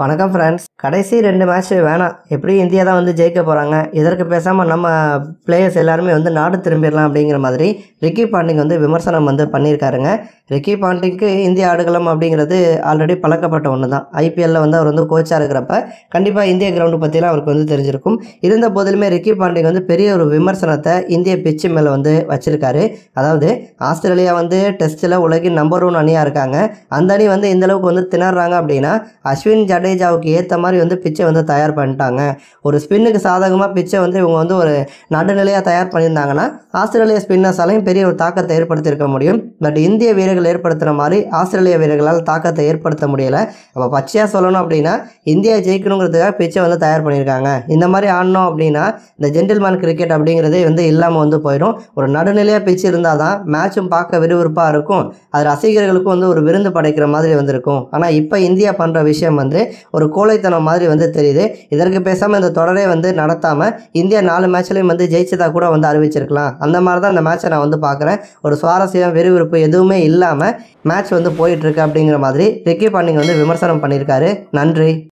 வணக்கம் ஃப்ரெண்ட்ஸ் கடைசி ரெண்டு மேட்ச் வேணாம் எப்படி இந்தியா தான் வந்து ஜெயிக்க போகிறாங்க இதற்கு பேசாமல் நம்ம பிளேயர்ஸ் எல்லாருமே வந்து நாடு திரும்பிடலாம் அப்படிங்கிற மாதிரி ரிக்கி பாண்டிங் வந்து விமர்சனம் வந்து பண்ணியிருக்காருங்க ரிக்கி பாண்டிங்க்கு இந்திய ஆடுகளம் அப்படிங்கிறது ஆல்ரெடி பழக்கப்பட்ட ஒன்று தான் ஐபிஎல்லில் வந்து அவர் வந்து கோச்சாக இருக்கிறப்ப கண்டிப்பாக இந்திய கிரவுண்டு பற்றிலாம் அவருக்கு வந்து தெரிஞ்சிருக்கும் இருந்த போதிலுமே ரிக்கி பாண்டிங் வந்து பெரிய ஒரு விமர்சனத்தை இந்திய பிச்சு மேலே வந்து வச்சிருக்காரு அதாவது ஆஸ்திரேலியா வந்து டெஸ்ட்டில் உலகின் நம்பர் ஒன் அணியாக இருக்காங்க அந்த அணி வந்து இந்தளவுக்கு வந்து திணறாங்க அப்படின்னா அஸ்வின் ஜடே ஜடேஜாவுக்கு ஏற்ற மாதிரி வந்து பிச்சை வந்து தயார் பண்ணிட்டாங்க ஒரு ஸ்பின்னுக்கு சாதகமாக பிச்சை வந்து இவங்க வந்து ஒரு நடுநிலையாக தயார் பண்ணியிருந்தாங்கன்னா ஆஸ்திரேலிய ஸ்பின்னர்ஸாலையும் பெரிய ஒரு தாக்கத்தை ஏற்படுத்தியிருக்க முடியும் பட் இந்திய வீரர்கள் ஏற்படுத்துகிற மாதிரி ஆஸ்திரேலிய வீரர்களால் தாக்கத்தை ஏற்படுத்த முடியலை அப்போ பச்சையாக சொல்லணும் அப்படின்னா இந்தியா ஜெயிக்கணுங்கிறதுக்காக பிச்சை வந்து தயார் பண்ணியிருக்காங்க இந்த மாதிரி ஆடணும் அப்படின்னா இந்த ஜென்டில்மேன் கிரிக்கெட் அப்படிங்கிறதே வந்து இல்லாமல் வந்து போயிடும் ஒரு நடுநிலையாக பிச்சு இருந்தால் தான் மேட்சும் பார்க்க விறுவிறுப்பாக இருக்கும் அது ரசிகர்களுக்கும் வந்து ஒரு விருந்து படைக்கிற மாதிரி வந்திருக்கும் ஆனால் இப்போ இந்தியா பண்ணுற விஷயம் வந்து ஒரு கோழைத்தனம் மாதிரி வந்து தெரியுது இதற்கு பேசாமல் இந்த தொடரே வந்து நடத்தாமல் இந்தியா நாலு மேட்ச்லையும் வந்து ஜெயிச்சதா கூட வந்து அறிவிச்சிருக்கலாம் அந்த மாதிரி தான் இந்த மேட்சை நான் வந்து பார்க்குறேன் ஒரு சுவாரஸ்யம் விறுவிறுப்பு எதுவுமே இல்லாமல் மேட்ச் வந்து போயிட்டுருக்கு அப்படிங்கிற மாதிரி ரிக்கி பாண்டிங் வந்து விமர்சனம் பண்ணியிருக்காரு நன்றி